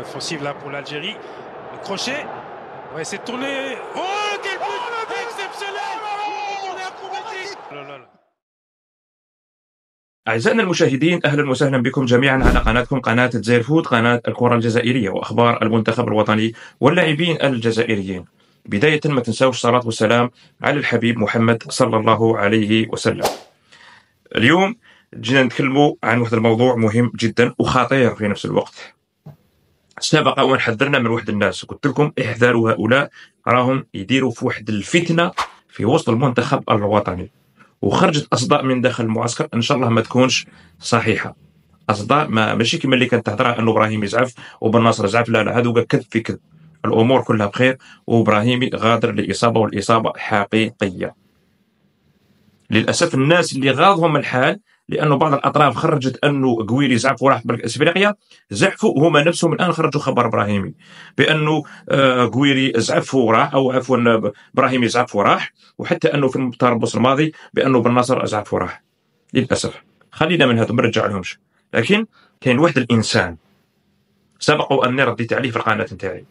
Offensive là pour l'Algérie. Le crochet. On va essayer de tourner. Oh, quel but oh, exceptionnel oh, oh, oh, oh أعزائنا المشاهدين أهلا وسهلا بكم جميعا على قناتكم قناة الجزائر فوت قناة الكرة الجزائرية وأخبار المنتخب الوطني واللاعبين الجزائريين بداية ما تنساوش الصلاة والسلام على الحبيب محمد صلى الله عليه وسلم اليوم جينا نتكلموا عن واحد الموضوع مهم جدا وخطير في نفس الوقت سبق وان حذرنا من واحد الناس قلت لكم احذروا هؤلاء راهم يديروا في واحد الفتنه في وسط المنتخب الوطني وخرجت اصداء من داخل المعسكر ان شاء الله ما تكونش صحيحه اصداء ما ماشي كما اللي كانت تهضر انه ابراهيم يزعف وبن ناصر يزعف لا لا هذوك كذب في كذب الامور كلها بخير وابراهيمي غادر لاصابه والاصابه حقيقيه للاسف الناس اللي غاضهم الحال لانه بعض الاطراف خرجت انه قويري زعف وراح برك افريقيا زعفوا هما نفسهم الان خرجوا خبر ابراهيمي بانه آه، قويري زعف وراح او عفوا ابراهيمي زعف وراح وحتى انه في التربص الماضي بانه بن نصر زعف وراح للاسف خلينا من هذا ما نرجع لهمش لكن كاين واحد الانسان سبق ان رديت عليه في القناه نتاعي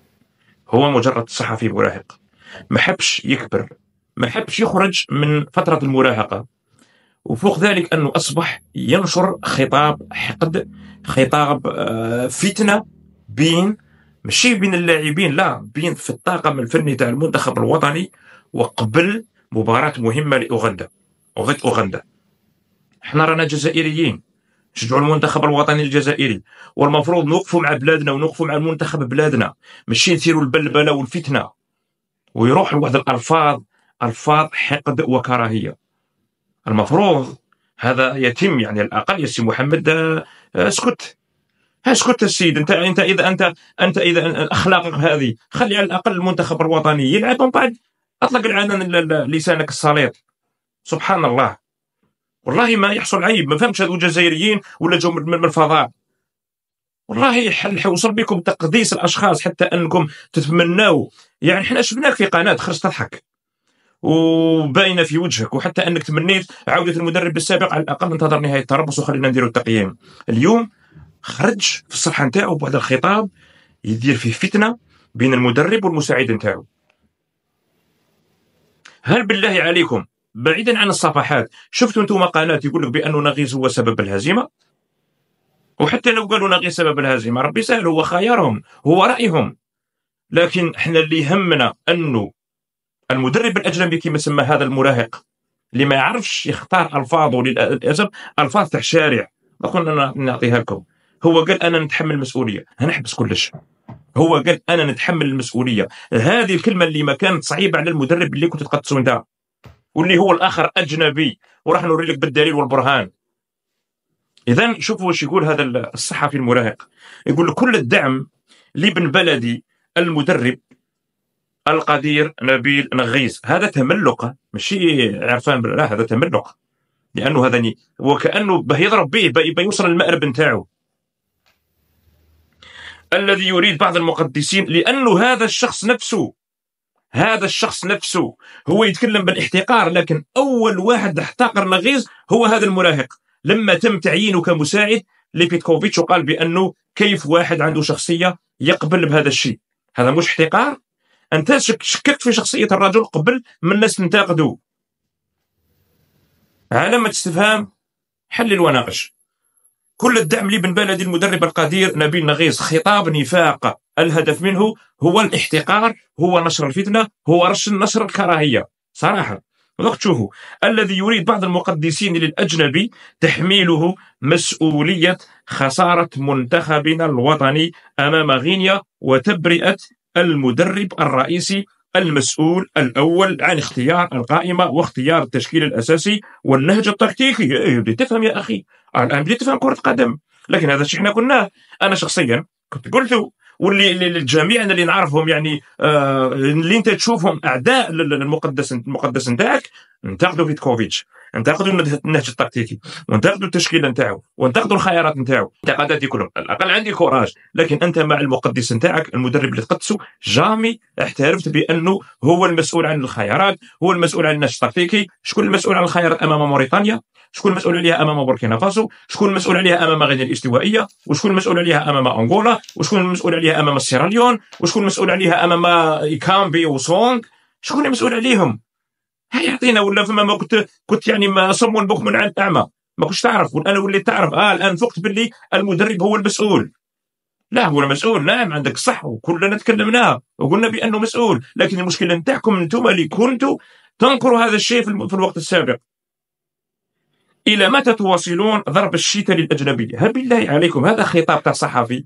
هو مجرد صحفي مراهق ما حبش يكبر ما حبش يخرج من فتره المراهقه وفوق ذلك أنه أصبح ينشر خطاب حقد خطاب آه، فتنة بين ماشي بين اللاعبين لا بين في الطاقم الفني تاع المنتخب الوطني وقبل مباراة مهمة لأوغندا وضد أوغندا احنا رانا جزائريين نشجعوا المنتخب الوطني الجزائري والمفروض نوقفوا مع بلادنا ونوقفوا مع المنتخب بلادنا ماشي نثيروا البلبله والفتنه ويروح لواحد الالفاظ الفاظ حقد وكراهيه المفروض هذا يتم يعني على الاقل يا سي محمد آه، آه، اسكت اسكت السيد انت انت اذا انت انت اذا اخلاقك هذه خلي على الاقل المنتخب الوطني يلعب من بعد اطلق العنان لسانك السليط سبحان الله والله ما يحصل عيب ما فهمتش هذو جزائريين ولا جو من الفضاء والله وصل بكم تقديس الاشخاص حتى انكم تتمناو يعني حنا شفناك في قناه خرج تضحك وباينه في وجهك وحتى انك تمنيت عوده المدرب السابق على الاقل انتظر نهايه التربص وخلينا نديروا التقييم اليوم خرج في الصفحه نتاعو بواحد الخطاب يدير فيه فتنه بين المدرب والمساعد نتاعو هل بالله عليكم بعيدا عن الصفحات شفتوا انتم مقالات يقول لك بانه نغيز هو سبب الهزيمه وحتى لو قالوا نغيز سبب الهزيمه ربي سهل هو خيارهم هو رايهم لكن احنا اللي يهمنا انه المدرب الاجنبي كما سمى هذا المراهق اللي ما يعرفش يختار الفاظه للاسف الفاظ تاع الشارع نقول نعطيها لكم هو قال انا نتحمل المسؤوليه انا نحبس كلش هو قال انا نتحمل المسؤوليه هذه الكلمه اللي ما كانت صعيبه على المدرب اللي كنت تقدسوا انت واللي هو الاخر اجنبي وراح نوري لك بالدليل والبرهان اذا شوفوا واش يقول هذا الصحفي المراهق يقول كل الدعم لابن بلدي المدرب القدير نبيل نغيس هذا تملق ماشي عرفان لا هذا تملق لانه هذا ني وكانه باه يضرب به باه يوصل المأرب نتاعو الذي يريد بعض المقدسين لانه هذا الشخص نفسه هذا الشخص نفسه هو يتكلم بالاحتقار لكن اول واحد احتقر نغيز هو هذا المراهق لما تم تعيينه كمساعد لبيتكوفيتش وقال بانه كيف واحد عنده شخصيه يقبل بهذا الشيء هذا مش احتقار انت شككت في شخصيه الرجل قبل من الناس تنتقدوا علامه استفهام حلل وناقش كل الدعم لابن بلدي المدرب القدير نبيل نغيز خطاب نفاق الهدف منه هو الاحتقار هو نشر الفتنه هو رش نشر الكراهيه صراحه دوك تشوفوا الذي يريد بعض المقدسين للاجنبي تحميله مسؤوليه خساره منتخبنا الوطني امام غينيا وتبرئه المدرب الرئيسي المسؤول الأول عن اختيار القائمة واختيار التشكيل الأساسي والنهج التكتيكي يبدي إيه، إيه، تفهم يا أخي الآن بدي تفهم كرة قدم لكن هذا الشيء احنا قلناه أنا شخصيا كنت قلته واللي الجميع اللي نعرفهم يعني آه اللي انت تشوفهم اعداء المقدس المقدس نتاعك ننتقدوا فيتكوفيتش ننتقدوا النهج التكتيكي وننتقدوا التشكيله نتاعو وننتقدوا الخيارات نتاعو انتقادات كلهم على الاقل عندي كوراج لكن انت مع المقدس نتاعك المدرب اللي تقدسه جامي اعترفت بانه هو المسؤول عن الخيارات هو المسؤول عن النهج التكتيكي شكون المسؤول عن الخيارات امام موريتانيا شكون المسؤول عليها امام بوركينا فاسو شكون المسؤول عليها امام غينيا الاستوائيه وشكون المسؤول عليها امام انغولا وشكون المسؤول عليها امام السيراليون وشكون المسؤول عليها امام ايكامبي وسونغ شكون المسؤول عليهم يعطينا ولا فما ما كنت كنت يعني ما صم بكم عن اعمى ما كنتش تعرف والان وليت تعرف اه الان فقت باللي المدرب هو المسؤول لا هو المسؤول نعم عندك صح وكلنا تكلمناه وقلنا بانه مسؤول لكن المشكله نتاعكم انتم اللي كنتوا تنكروا هذا الشيء في الوقت السابق الى متى تواصلون ضرب الشتاء للاجنبيه؟ هل بالله عليكم هذا خطاب تاع صحفي؟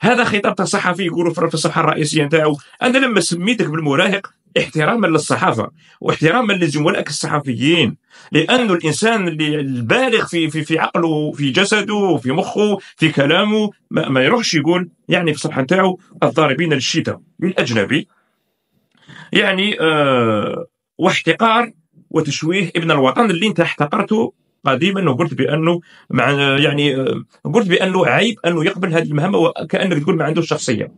هذا خطاب تاع صحفي يقولوا في الصفحه الرئيسيه نتاعو انا لما سميتك بالمراهق احتراما للصحافه واحتراما لزملائك الصحفيين لأن الانسان اللي البالغ في في في عقله في جسده في مخه في كلامه ما, ما يروحش يقول يعني في الصفحه نتاعو الضاربين للشتاء للاجنبي يعني آه واحتقار وتشويه ابن الوطن اللي انت احتقرته قديما وقلت بانه مع يعني قلت بانه عيب انه يقبل هذه المهمه وكانك تقول ما عندوش شخصيه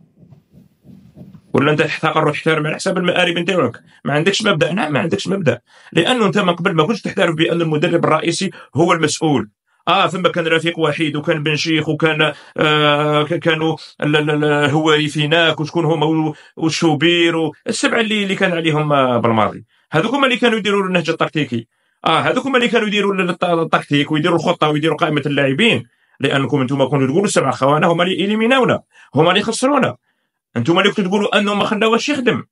ولا انت تقرر تحترم على حساب المآرب نتاعك ما عندكش مبدا نعم ما عندكش مبدا لانه انت من قبل ما كنتش تحترف بان المدرب الرئيسي هو المسؤول اه ثم كان رفيق وحيد وكان بن شيخ وكان آه كانوا الهواري فيناك وشكون هما والشوبير السبعه اللي اللي كان عليهم آه، بالماضي هذوك هما اللي كانوا يديروا النهج التكتيكي اه هذوك هما اللي كانوا يديروا التكتيك ويديروا الخطه ويديروا قائمه اللاعبين لانكم انتم كنتوا تقولوا السبع خوانا هما اللي اليميناونا هما اللي خسرونا انتم اللي كنتوا تقولوا انه ما خلاوش يخدم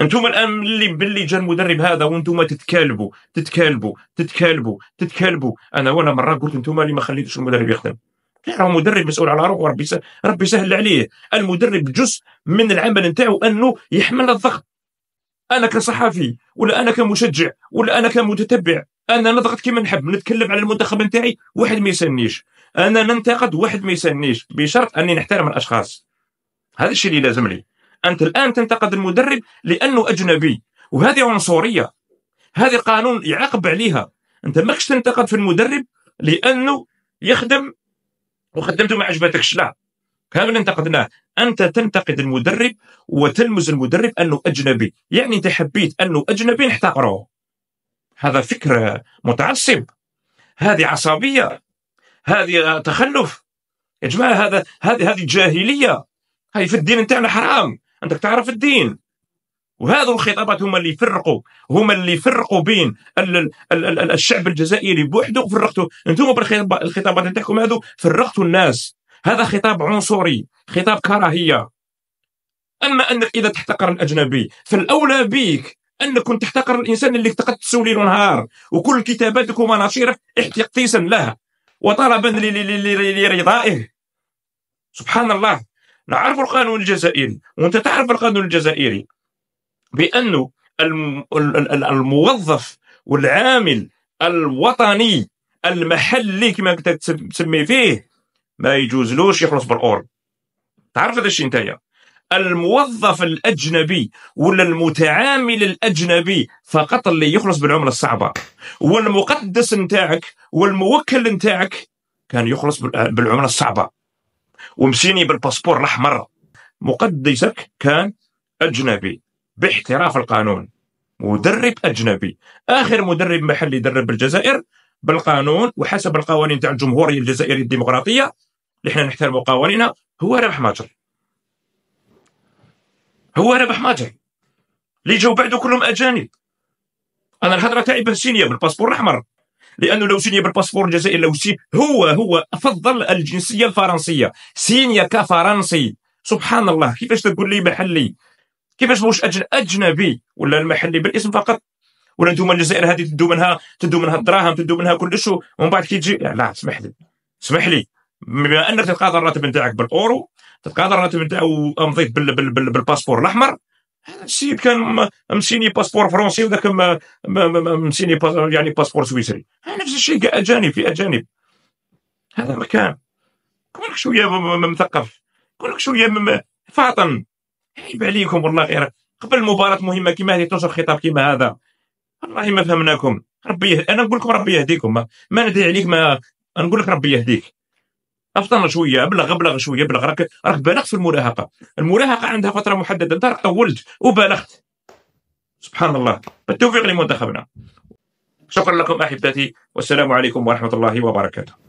انتم الان ملي باللي جا المدرب هذا وانتم تتكالبوا تتكالبوا تتكالبوا تتكالبوا انا ولا مره قلت انتم اللي ما خليتوش المدرب يخدم راه مدرب مسؤول على روحه وربي سهل ربي سهل عليه المدرب جزء من العمل نتاعو انه يحمل الضغط انا كصحفي ولا انا كمشجع ولا انا كمتتبع انا نضغط كما نحب نتكلم على المنتخب نتاعي واحد ما يسنيش انا ننتقد واحد ما يسنيش بشرط اني نحترم الاشخاص هذا الشيء اللي لازم لي انت الان تنتقد المدرب لانه اجنبي وهذه عنصريه هذا القانون يعاقب عليها انت ماكش تنتقد في المدرب لانه يخدم وخدمته ما عجبتكش لا كامل انتقدناه أنت تنتقد المدرب وتلمز المدرب أنه أجنبي يعني أنت حبيت أنه أجنبي نحتقره هذا فكر متعصب هذه عصبية هذه تخلف يا جماعة هذا هذه هذه جاهلية هاي في الدين نتاعنا حرام أنت تعرف الدين وهذو الخطابات هما اللي يفرقوا هما اللي يفرقوا بين ال ال ال الشعب الجزائري بوحده فرقته انتم بالخطابات نتاعكم هذو فرقتوا الناس هذا خطاب عنصري خطاب كراهيه اما انك اذا تحتقر الاجنبي فالاولى بك انك كنت تحتقر الانسان اللي تقدسه ليل ونهار وكل كتاباتك ومناشرك احتقيسا له وطلبا لرضائه سبحان الله نعرف القانون الجزائري وانت تعرف القانون الجزائري بانه الموظف والعامل الوطني المحلي كما تسمي فيه ما يجوزلوش يخلص بالاورو تعرف هذا الشيء نتايا الموظف الاجنبي ولا المتعامل الاجنبي فقط اللي يخلص بالعمله الصعبه والمقدس نتاعك والموكل نتاعك كان يخلص بالعمله الصعبه ومشيني بالباسبور الاحمر مقدسك كان اجنبي باحتراف القانون مدرب اجنبي اخر مدرب محلي درب بالجزائر بالقانون وحسب القوانين تاع الجمهوريه الجزائريه الديمقراطيه نحن نحترم قوانينا هو ربح ماجر هو ربح ماجر اللي جاوا بعده كلهم اجانب انا الهضره تاعي سينيا بالباسبور الاحمر لانه لو سينيا بالباسبور الجزائري لو سي هو هو فضل الجنسيه الفرنسيه سينيا كفرنسي سبحان الله كيفاش تقول لي محلي كيفاش واش اجنبي ولا المحلي بالاسم فقط ولا انتم الجزائر هذه تدو منها تدو منها الدراهم تدو منها كلش ومن بعد كي تجي لا اسمح لي اسمح لي بما انك تتقاضى الراتب نتاعك بالاورو تتقاضى الراتب نتاعو وامضيت بال بال بال بالباسبور الاحمر السيد كان مسيني باسبور فرنسي وذاك مسيني يعني باسبور سويسري نفس الشيء اجانب في اجانب هذا مكان كونك شويه مثقف كونك شويه فاطن عيب عليكم والله غير قبل مباراة مهمة كيما هذه تنشر خطاب كيما هذا والله ما فهمناكم ربي انا نقول لكم ربي يهديكم ما, ما ندعي عليك ما نقول لك ربي يهديك افطر شويه ابلغ ابلغ شويه ابلغ راك راك بالغت في المراهقه المراهقه عندها فتره محدده انت راك طولت وبالغت سبحان الله بالتوفيق لمنتخبنا شكرا لكم احبتي والسلام عليكم ورحمه الله وبركاته